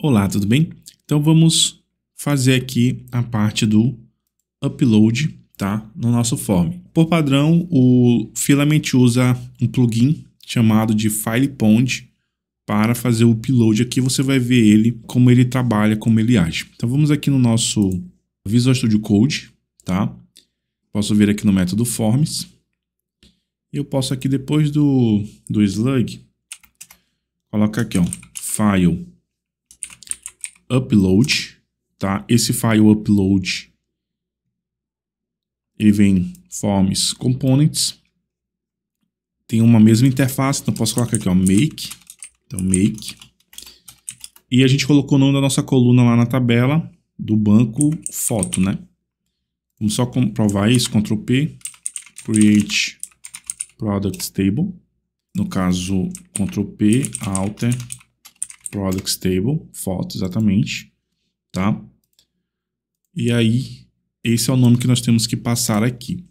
Olá, tudo bem? Então vamos fazer aqui a parte do upload tá? no nosso form. Por padrão, o Filament usa um plugin chamado de FilePond para fazer o upload. Aqui você vai ver ele, como ele trabalha, como ele age. Então vamos aqui no nosso Visual Studio Code, tá? Posso vir aqui no método Forms. Eu posso aqui depois do, do slug, colocar aqui, ó, File upload, tá? Esse file upload, ele vem forms components, tem uma mesma interface, então posso colocar aqui, ó, make, então make, e a gente colocou o nome da nossa coluna lá na tabela do banco foto, né? Vamos só comprovar isso, Ctrl P, create product table, no caso Ctrl P, alter, products table, foto, exatamente, tá? E aí, esse é o nome que nós temos que passar aqui.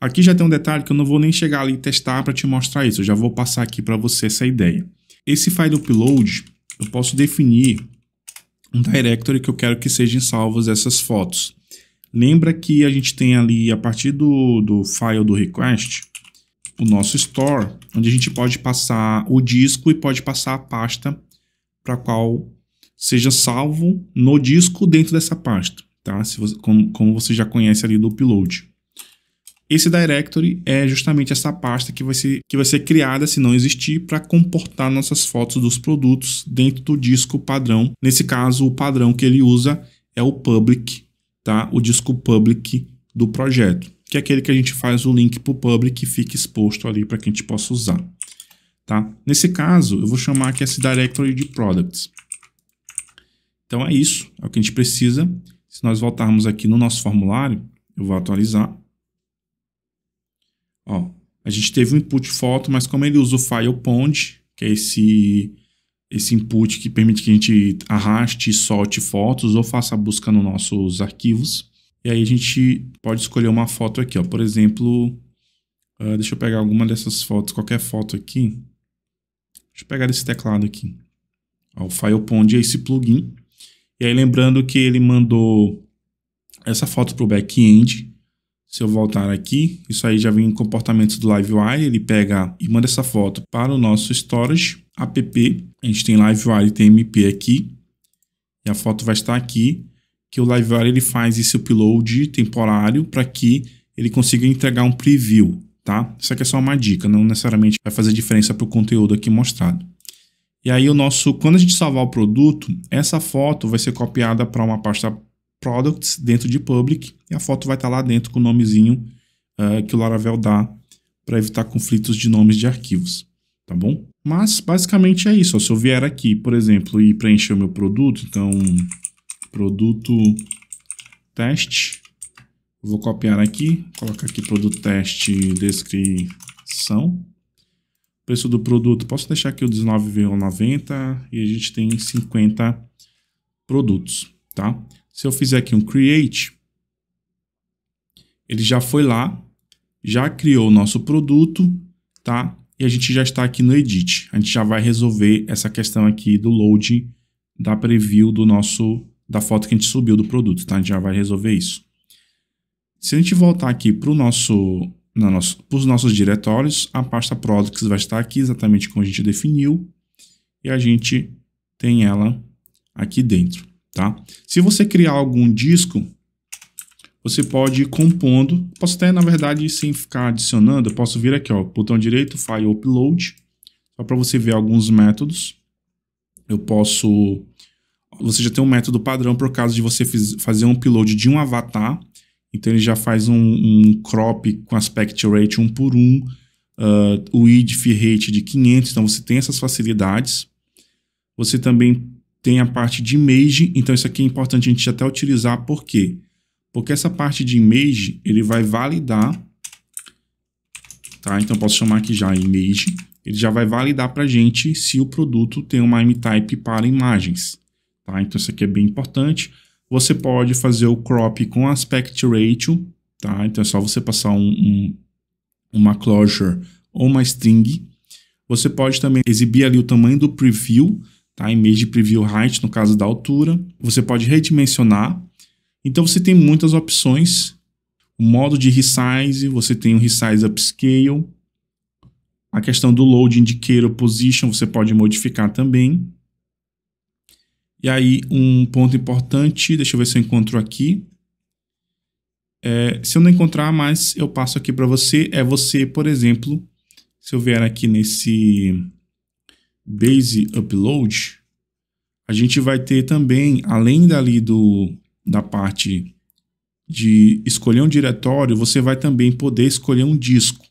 Aqui já tem um detalhe que eu não vou nem chegar ali e testar para te mostrar isso, eu já vou passar aqui para você essa ideia. Esse file upload, eu posso definir um directory que eu quero que sejam salvas essas fotos. Lembra que a gente tem ali, a partir do, do file do request, o nosso store, onde a gente pode passar o disco e pode passar a pasta para qual seja salvo no disco dentro dessa pasta, tá? Se você, como, como você já conhece ali do upload. Esse directory é justamente essa pasta que vai ser, que vai ser criada, se não existir, para comportar nossas fotos dos produtos dentro do disco padrão. Nesse caso, o padrão que ele usa é o public, tá? o disco public do projeto, que é aquele que a gente faz o link para o public e fica exposto ali para que a gente possa usar. Tá? Nesse caso, eu vou chamar aqui essa directory de products. Então é isso, é o que a gente precisa. Se nós voltarmos aqui no nosso formulário, eu vou atualizar. Ó, a gente teve um input foto, mas como ele usa o file pond, que é esse, esse input que permite que a gente arraste e solte fotos ou faça a busca nos nossos arquivos. E aí a gente pode escolher uma foto aqui, ó. por exemplo, uh, deixa eu pegar alguma dessas fotos, qualquer foto aqui. Deixa eu pegar esse teclado aqui. Ó, o FilePond é esse plugin. E aí lembrando que ele mandou essa foto para o back-end. Se eu voltar aqui, isso aí já vem em comportamentos do LiveWire, ele pega e manda essa foto para o nosso storage app. A gente tem LiveWire TMP aqui. E a foto vai estar aqui, que o LiveWire ele faz esse upload temporário para que ele consiga entregar um preview tá? Isso aqui é só uma dica, não necessariamente vai fazer diferença para o conteúdo aqui mostrado. E aí o nosso, quando a gente salvar o produto, essa foto vai ser copiada para uma pasta Products dentro de Public e a foto vai estar tá lá dentro com o nomezinho uh, que o Laravel dá para evitar conflitos de nomes de arquivos, tá bom? Mas basicamente é isso. Ó, se eu vier aqui, por exemplo, e preencher o meu produto, então produto teste Vou copiar aqui, colocar aqui produto teste descrição. Preço do produto, posso deixar aqui o 19,90 e a gente tem 50 produtos, tá? Se eu fizer aqui um create, ele já foi lá, já criou o nosso produto, tá? E a gente já está aqui no edit. A gente já vai resolver essa questão aqui do load da preview do nosso da foto que a gente subiu do produto, tá? A gente já vai resolver isso. Se a gente voltar aqui para nosso, nosso, os nossos diretórios, a pasta products vai estar aqui exatamente como a gente definiu e a gente tem ela aqui dentro, tá? Se você criar algum disco, você pode ir compondo, posso até, na verdade, sem ficar adicionando, eu posso vir aqui, ó, botão direito, File Upload, só para você ver alguns métodos. Eu posso... Você já tem um método padrão para o caso de você fazer um upload de um avatar então ele já faz um, um crop com aspect rate 1 por 1, uh, ah, o IDF rate de 500, então você tem essas facilidades. Você também tem a parte de image, então isso aqui é importante a gente até utilizar, por quê? Porque essa parte de image, ele vai validar, tá? Então posso chamar aqui já image, ele já vai validar para a gente se o produto tem uma M-type para imagens, tá? Então isso aqui é bem importante. Você pode fazer o crop com aspect ratio, tá? Então é só você passar um, um, uma closure ou uma string. Você pode também exibir ali o tamanho do preview, tá? Image preview height, no caso da altura. Você pode redimensionar. Então você tem muitas opções. O modo de resize, você tem o resize upscale. A questão do load indicator position, você pode modificar também. E aí, um ponto importante, deixa eu ver se eu encontro aqui. É, se eu não encontrar mais, eu passo aqui para você. É você, por exemplo, se eu vier aqui nesse Base Upload, a gente vai ter também, além dali do, da parte de escolher um diretório, você vai também poder escolher um disco,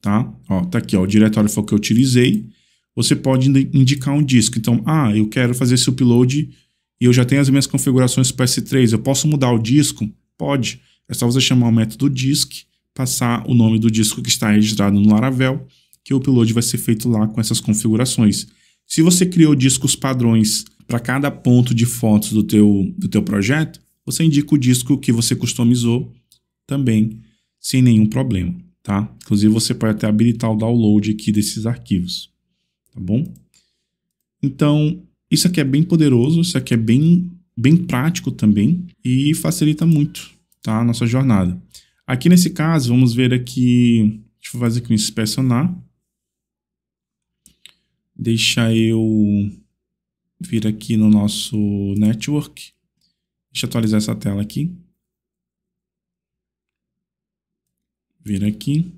tá? Ó, tá aqui, ó, o diretório foi o que eu utilizei você pode indicar um disco. Então, ah, eu quero fazer esse upload e eu já tenho as minhas configurações para S3. Eu posso mudar o disco? Pode. É só você chamar o método disk, passar o nome do disco que está registrado no Laravel, que o upload vai ser feito lá com essas configurações. Se você criou discos padrões para cada ponto de fotos do teu, do teu projeto, você indica o disco que você customizou também sem nenhum problema, tá? Inclusive você pode até habilitar o download aqui desses arquivos tá bom? Então, isso aqui é bem poderoso, isso aqui é bem, bem prático também e facilita muito tá? a nossa jornada. Aqui nesse caso, vamos ver aqui, deixa eu fazer aqui um inspecionar. Deixa eu vir aqui no nosso network. Deixa eu atualizar essa tela aqui. Vir aqui.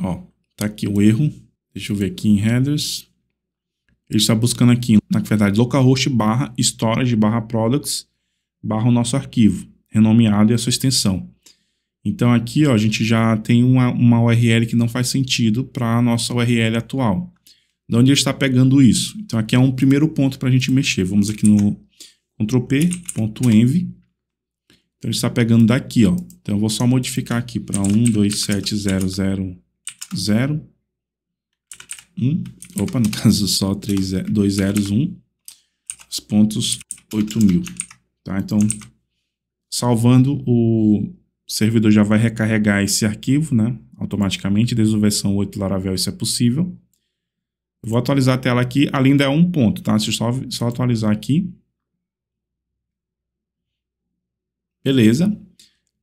Ó, tá aqui o erro, Deixa eu ver aqui em headers. Ele está buscando aqui, na verdade, localhost barra storage barra products barra o nosso arquivo, renomeado e a sua extensão. Então aqui ó, a gente já tem uma, uma URL que não faz sentido para a nossa URL atual. De onde ele está pegando isso? Então aqui é um primeiro ponto para a gente mexer. Vamos aqui no ctrl_p.env. Então ele está pegando daqui. Ó. Então eu vou só modificar aqui para 127000 1, hum? opa, no caso só 3, zeros, os pontos 8000, tá? Então, salvando, o servidor já vai recarregar esse arquivo, né? Automaticamente, desde a versão 8 Laravel isso é possível. vou atualizar a tela aqui, além linda é um ponto, tá? Deixa eu só, só atualizar aqui. Beleza.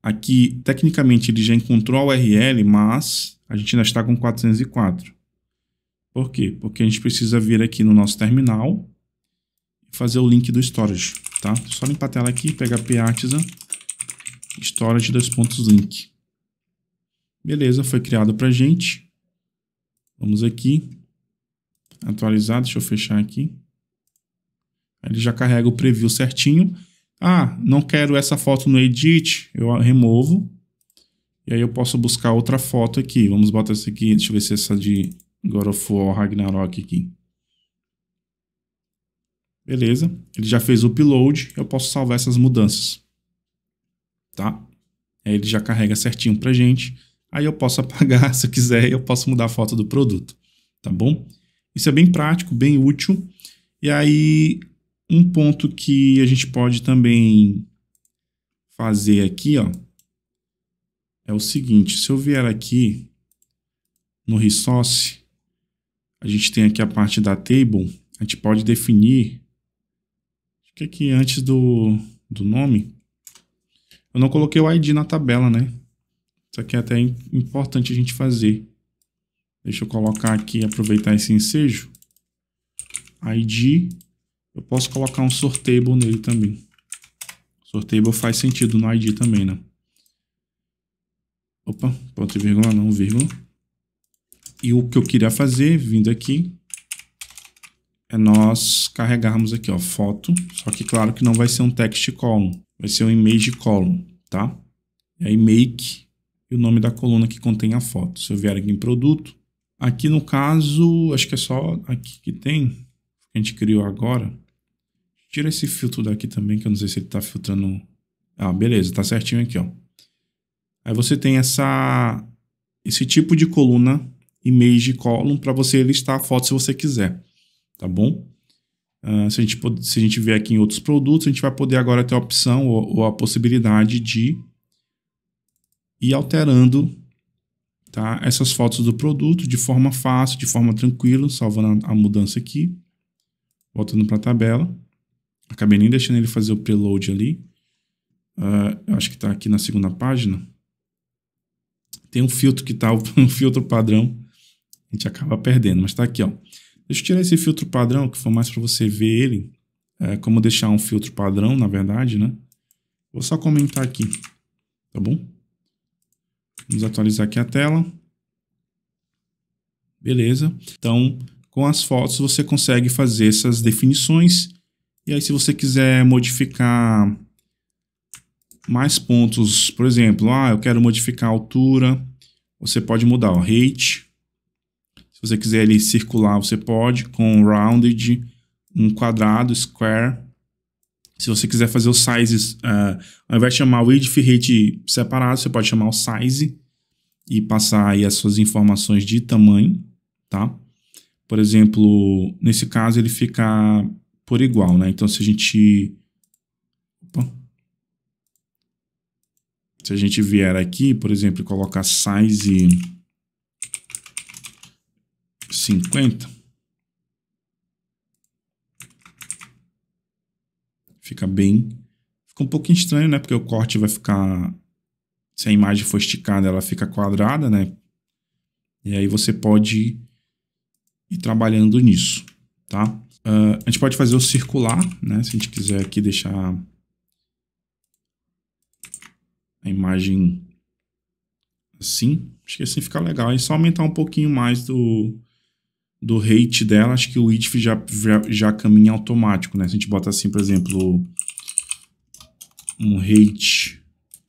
Aqui, tecnicamente, ele já encontrou a URL, mas a gente ainda está com 404. Por quê? Porque a gente precisa vir aqui no nosso terminal e fazer o link do storage, tá? só limpar a tela aqui, pegar PArtisan, storage, dois pontos, link. Beleza, foi criado pra gente. Vamos aqui, atualizar, deixa eu fechar aqui. Ele já carrega o preview certinho. Ah, não quero essa foto no edit, eu removo. E aí eu posso buscar outra foto aqui. Vamos botar essa aqui, deixa eu ver se essa de God of War Ragnarok aqui. Beleza, ele já fez o upload, eu posso salvar essas mudanças. Tá? Aí ele já carrega certinho pra gente. Aí eu posso apagar se eu quiser, eu posso mudar a foto do produto, tá bom? Isso é bem prático, bem útil. E aí um ponto que a gente pode também fazer aqui, ó, é o seguinte, se eu vier aqui no resource a gente tem aqui a parte da table, a gente pode definir, acho que aqui é antes do, do nome, eu não coloquei o ID na tabela, né? Isso aqui é até importante a gente fazer. Deixa eu colocar aqui, aproveitar esse ensejo. ID, eu posso colocar um sortable nele também. Sortable faz sentido no ID também, né? Opa, ponto e vírgula, não vírgula. E o que eu queria fazer, vindo aqui, é nós carregarmos aqui, ó, foto. Só que claro que não vai ser um text column, vai ser um image column, tá? E é aí make e o nome da coluna que contém a foto. Se eu vier aqui em produto, aqui no caso, acho que é só aqui que tem, que a gente criou agora. Tira esse filtro daqui também, que eu não sei se ele está filtrando. Ah, beleza, tá certinho aqui, ó. Aí você tem essa, esse tipo de coluna image column para você listar a foto se você quiser, tá bom? Uh, se, a gente, se a gente vier aqui em outros produtos, a gente vai poder agora ter a opção ou, ou a possibilidade de ir alterando tá, essas fotos do produto de forma fácil, de forma tranquila, salvando a, a mudança aqui, voltando para a tabela. Acabei nem deixando ele fazer o preload ali. Uh, acho que está aqui na segunda página. Tem um filtro que está um filtro padrão gente acaba perdendo. Mas está aqui, ó. Deixa eu tirar esse filtro padrão, que foi mais para você ver ele. É, como deixar um filtro padrão, na verdade, né? Vou só comentar aqui, tá bom? Vamos atualizar aqui a tela. Beleza. Então, com as fotos você consegue fazer essas definições. E aí, se você quiser modificar mais pontos, por exemplo, ah, eu quero modificar a altura, você pode mudar o height, se você quiser ele circular, você pode, com rounded, um quadrado, square. Se você quiser fazer os sizes, uh, ao invés de chamar o width e height separado, você pode chamar o size e passar aí as suas informações de tamanho, tá? Por exemplo, nesse caso ele fica por igual, né? Então se a gente... Opa. Se a gente vier aqui, por exemplo, e colocar size 50, fica bem... Fica um pouquinho estranho, né? Porque o corte vai ficar... Se a imagem for esticada, ela fica quadrada, né? E aí você pode ir trabalhando nisso, tá? Uh, a gente pode fazer o circular, né? Se a gente quiser aqui deixar a imagem assim. Acho que assim fica legal. E só aumentar um pouquinho mais do, do rate dela, acho que o if já, já, já caminha automático, né? Se a gente botar assim, por exemplo, um rate,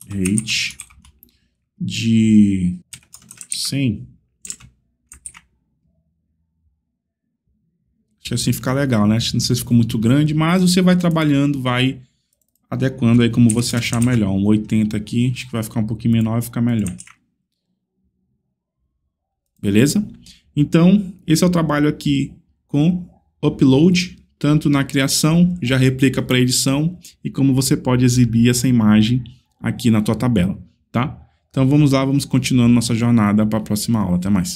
rate de 100. Acho que assim fica legal, né? Não sei se ficou muito grande, mas você vai trabalhando, vai adequando aí como você achar melhor. Um 80 aqui, acho que vai ficar um pouquinho menor e ficar melhor. Beleza? Então, esse é o trabalho aqui com upload, tanto na criação, já replica para edição e como você pode exibir essa imagem aqui na tua tabela, tá? Então vamos lá, vamos continuando nossa jornada para a próxima aula. Até mais.